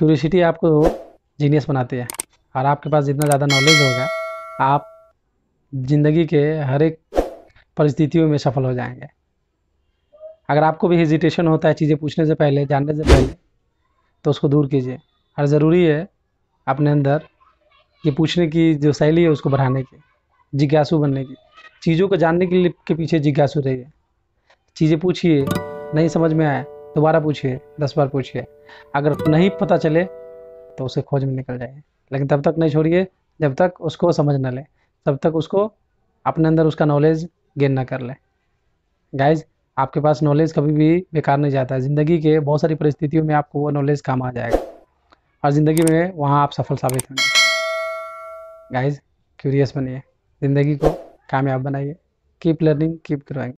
curiosity आपको genius बनाती है और आपके पास जितना ज़्यादा नॉलेज होगा आप ज़िंदगी के हर एक परिस्थितियों में सफल हो जाएंगे अगर आपको भी हेजिटेशन होता है चीज़ें पूछने से पहले जानने से पहले तो उसको दूर कीजिए और ज़रूरी है अपने अंदर ये पूछने की जो शैली है उसको बढ़ाने की जिज्ञासु बनने की चीज़ों को जानने के लिए के पीछे जिज्ञासु रहिए चीज़ें पूछिए नहीं समझ में आए दोबारा पूछिए दस बार पूछिए अगर नहीं पता चले तो उसे खोज में निकल जाइए लेकिन तब तक नहीं छोड़िए जब तक उसको समझ ना लें तब तक उसको अपने अंदर उसका नॉलेज गेन ना कर लें गाइज आपके पास नॉलेज कभी भी बेकार नहीं जाता है ज़िंदगी के बहुत सारी परिस्थितियों में आपको वो नॉलेज काम आ जाएगा और ज़िंदगी में वहाँ आप सफल साबित होंगे गाइज क्यूरियस बनिए ज़िंदगी को कामयाब बनाइए कीप लर्निंग कीप ग्रोइंग